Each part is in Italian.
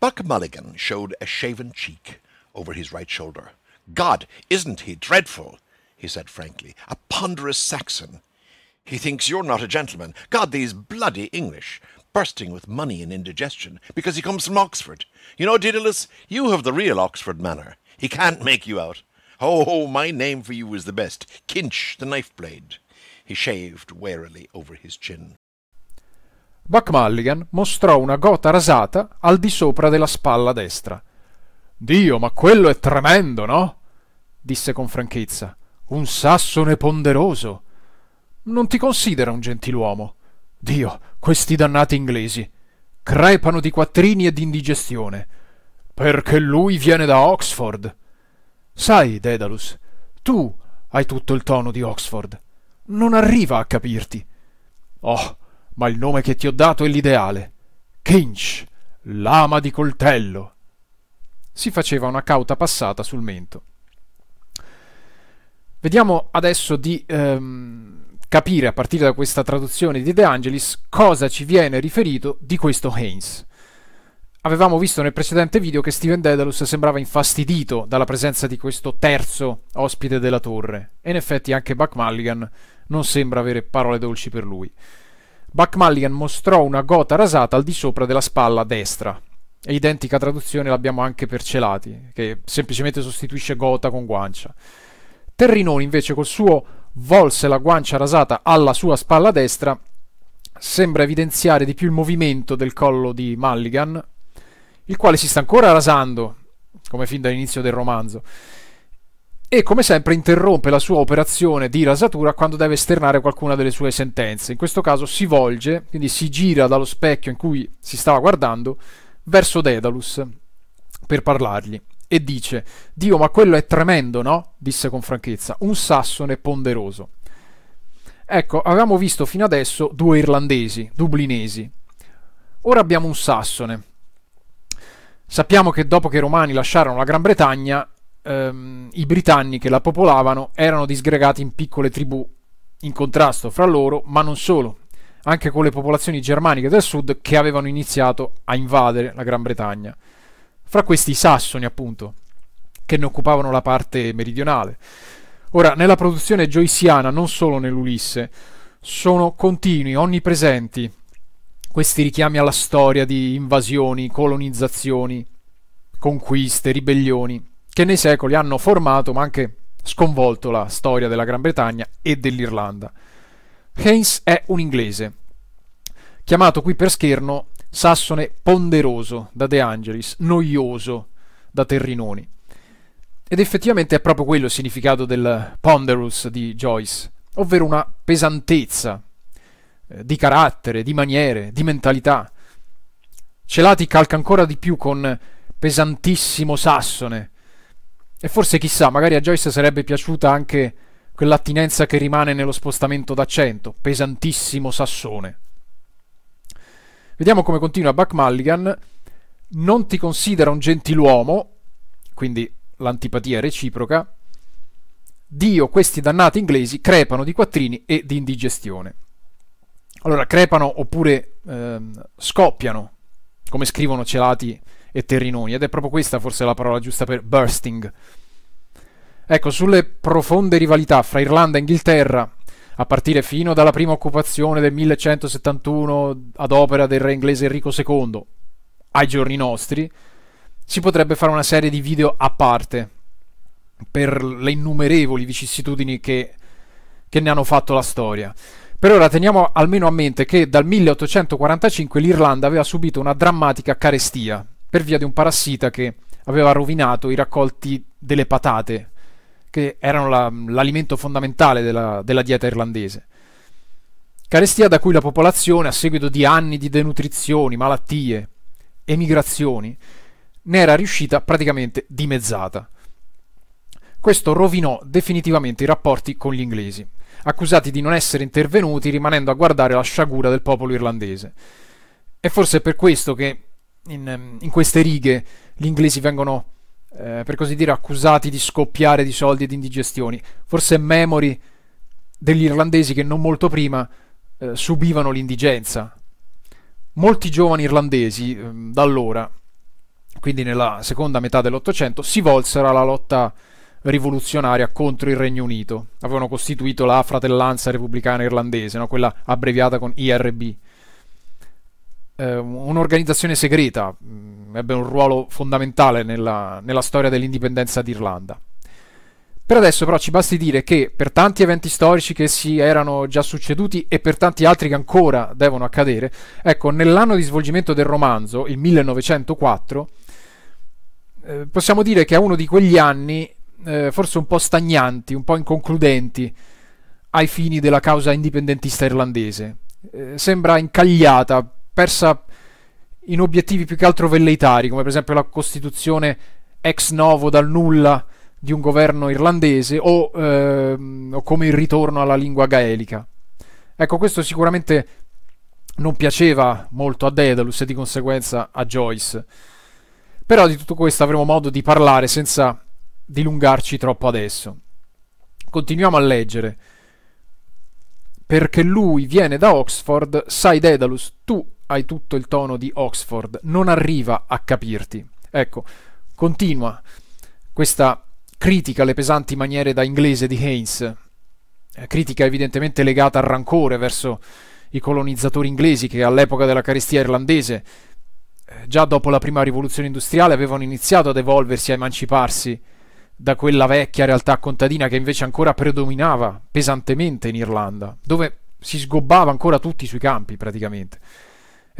Buck Mulligan showed a shaven cheek over his right shoulder. God, isn't he dreadful? he said frankly. A ponderous Saxon. He thinks you're not a gentleman. God, these bloody English, bursting with money and indigestion, because he comes from Oxford. You know, Daedalus, you have the real Oxford manner. He can't make you out. Oh, my name for you is the best. Kinch, the knife blade. He shaved warily over his chin. Mulligan mostrò una gota rasata al di sopra della spalla destra. Dio, ma quello è tremendo, no? disse con franchezza. Un sassone ponderoso. Non ti considera un gentiluomo. Dio, questi dannati inglesi. Crepano di quattrini e d'indigestione. Perché lui viene da Oxford. Sai, Dedalus, tu hai tutto il tono di Oxford. Non arriva a capirti. Oh, ma il nome che ti ho dato è l'ideale. Kinch, lama di coltello. Si faceva una cauta passata sul mento. Vediamo adesso di ehm, capire, a partire da questa traduzione di De Angelis, cosa ci viene riferito di questo Haynes. Avevamo visto nel precedente video che Steven Dedalus sembrava infastidito dalla presenza di questo terzo ospite della torre, e in effetti anche Buck Mulligan non sembra avere parole dolci per lui. Buck Mulligan mostrò una gota rasata al di sopra della spalla destra. E identica traduzione l'abbiamo anche per Celati, che semplicemente sostituisce gota con guancia. Terrinoni invece col suo volse la guancia rasata alla sua spalla destra sembra evidenziare di più il movimento del collo di Mulligan, il quale si sta ancora rasando, come fin dall'inizio del romanzo e come sempre interrompe la sua operazione di rasatura quando deve esternare qualcuna delle sue sentenze. In questo caso si volge, quindi si gira dallo specchio in cui si stava guardando, verso Daedalus per parlargli e dice Dio ma quello è tremendo, no? disse con franchezza, un sassone ponderoso. Ecco, avevamo visto fino adesso due irlandesi, dublinesi. Ora abbiamo un sassone. Sappiamo che dopo che i romani lasciarono la Gran Bretagna, ehm, i britanni che la popolavano erano disgregati in piccole tribù in contrasto fra loro, ma non solo, anche con le popolazioni germaniche del sud che avevano iniziato a invadere la Gran Bretagna. Fra questi i sassoni, appunto, che ne occupavano la parte meridionale. Ora, nella produzione joysiana, non solo nell'Ulisse, sono continui, onnipresenti questi richiami alla storia di invasioni, colonizzazioni, conquiste, ribellioni che nei secoli hanno formato ma anche sconvolto la storia della Gran Bretagna e dell'Irlanda. Haynes è un inglese, chiamato qui per scherno sassone ponderoso da De Angelis, noioso da Terrinoni. Ed effettivamente è proprio quello il significato del ponderous di Joyce, ovvero una pesantezza eh, di carattere, di maniere, di mentalità. Celati calca ancora di più con pesantissimo sassone, e forse chissà, magari a Joyce sarebbe piaciuta anche quell'attinenza che rimane nello spostamento d'accento, pesantissimo sassone. Vediamo come continua Buck Mulligan. Non ti considera un gentiluomo, quindi l'antipatia reciproca. Dio, questi dannati inglesi crepano di quattrini e di indigestione. Allora, crepano oppure ehm, scoppiano, come scrivono celati e terrinoni, ed è proprio questa forse la parola giusta per bursting. Ecco, sulle profonde rivalità fra Irlanda e Inghilterra, a partire fino dalla prima occupazione del 1171 ad opera del re inglese Enrico II, ai giorni nostri, si potrebbe fare una serie di video a parte per le innumerevoli vicissitudini che, che ne hanno fatto la storia. Per ora teniamo almeno a mente che dal 1845 l'Irlanda aveva subito una drammatica carestia, per via di un parassita che aveva rovinato i raccolti delle patate, che erano la, l'alimento fondamentale della, della dieta irlandese. Carestia da cui la popolazione, a seguito di anni di denutrizioni, malattie, emigrazioni, ne era riuscita praticamente dimezzata. Questo rovinò definitivamente i rapporti con gli inglesi, accusati di non essere intervenuti rimanendo a guardare la sciagura del popolo irlandese. È forse per questo che in, ehm, in queste righe gli inglesi vengono, eh, per così dire, accusati di scoppiare di soldi e di indigestioni. Forse memori degli irlandesi che non molto prima eh, subivano l'indigenza. Molti giovani irlandesi eh, da allora, quindi nella seconda metà dell'Ottocento, si volsero alla lotta rivoluzionaria contro il Regno Unito. Avevano costituito la Fratellanza Repubblicana Irlandese, no? quella abbreviata con IRB eh, un'organizzazione segreta, mm, ebbe un ruolo fondamentale nella, nella storia dell'indipendenza d'Irlanda. Per adesso però ci basti dire che per tanti eventi storici che si erano già succeduti e per tanti altri che ancora devono accadere, ecco, nell'anno di svolgimento del romanzo, il 1904, eh, possiamo dire che è uno di quegli anni eh, forse un po' stagnanti, un po' inconcludenti ai fini della causa indipendentista irlandese. Eh, sembra incagliata persa in obiettivi più che altro velleitari, come per esempio la costituzione ex novo dal nulla di un governo irlandese o, ehm, o come il ritorno alla lingua gaelica. Ecco, questo sicuramente non piaceva molto a Daedalus e di conseguenza a Joyce. Però di tutto questo avremo modo di parlare senza dilungarci troppo adesso. Continuiamo a leggere. Perché lui viene da Oxford, sai Daedalus, tu hai tutto il tono di Oxford, non arriva a capirti. Ecco, continua questa critica alle pesanti maniere da inglese di Haynes, eh, critica evidentemente legata al rancore verso i colonizzatori inglesi che all'epoca della carestia irlandese, eh, già dopo la prima rivoluzione industriale, avevano iniziato ad evolversi, a emanciparsi da quella vecchia realtà contadina che invece ancora predominava pesantemente in Irlanda, dove si sgobbava ancora tutti sui campi praticamente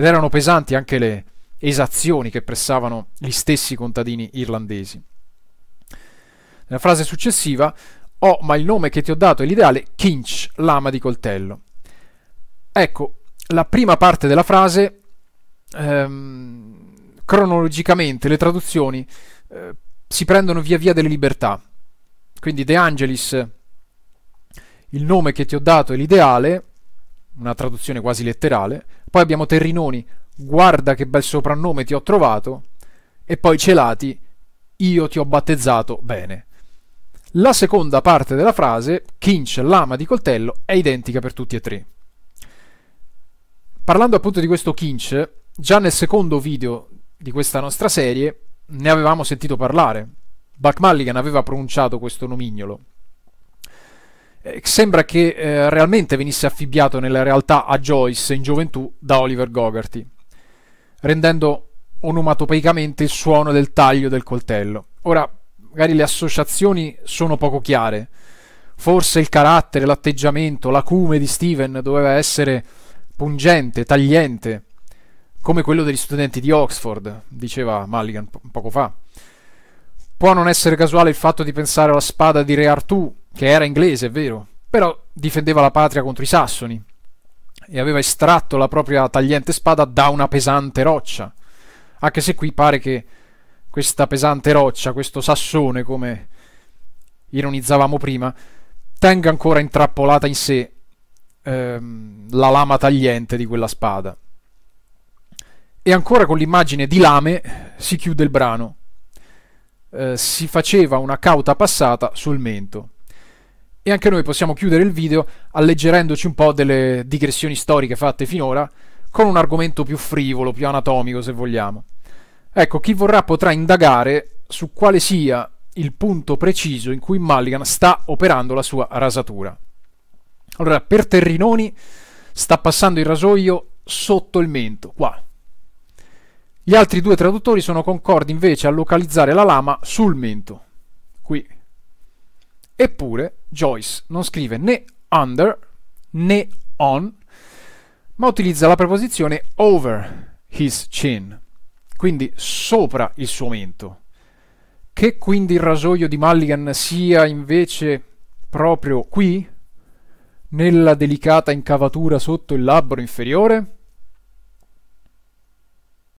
ed erano pesanti anche le esazioni che pressavano gli stessi contadini irlandesi. Nella frase successiva, oh ma il nome che ti ho dato è l'ideale Kinch, lama di coltello. Ecco, la prima parte della frase, ehm, cronologicamente le traduzioni eh, si prendono via via delle libertà. Quindi De Angelis, il nome che ti ho dato è l'ideale, una traduzione quasi letterale, poi abbiamo Terrinoni, guarda che bel soprannome ti ho trovato. E poi Celati, io ti ho battezzato bene. La seconda parte della frase, Kinch l'ama di coltello, è identica per tutti e tre. Parlando appunto di questo Kinch, già nel secondo video di questa nostra serie ne avevamo sentito parlare. Buck Mulligan aveva pronunciato questo nomignolo. Eh, sembra che eh, realmente venisse affibbiato nella realtà a Joyce in gioventù da Oliver Gogarty, rendendo onomatopeicamente il suono del taglio del coltello. Ora, magari le associazioni sono poco chiare. Forse il carattere, l'atteggiamento, l'acume di Steven doveva essere pungente, tagliente, come quello degli studenti di Oxford, diceva Mulligan poco fa. Può non essere casuale il fatto di pensare alla spada di Re Artù, che era inglese, è vero, però difendeva la patria contro i sassoni e aveva estratto la propria tagliente spada da una pesante roccia. Anche se qui pare che questa pesante roccia, questo sassone, come ironizzavamo prima, tenga ancora intrappolata in sé ehm, la lama tagliente di quella spada. E ancora con l'immagine di lame si chiude il brano. Eh, si faceva una cauta passata sul mento. E anche noi possiamo chiudere il video alleggerendoci un po' delle digressioni storiche fatte finora con un argomento più frivolo, più anatomico se vogliamo. Ecco, chi vorrà potrà indagare su quale sia il punto preciso in cui Mulligan sta operando la sua rasatura. Allora, per Terrinoni sta passando il rasoio sotto il mento, qua, gli altri due traduttori sono concordi invece a localizzare la lama sul mento, qui. Eppure Joyce non scrive né under né on, ma utilizza la preposizione over his chin, quindi sopra il suo mento. Che quindi il rasoio di Mulligan sia invece proprio qui, nella delicata incavatura sotto il labbro inferiore?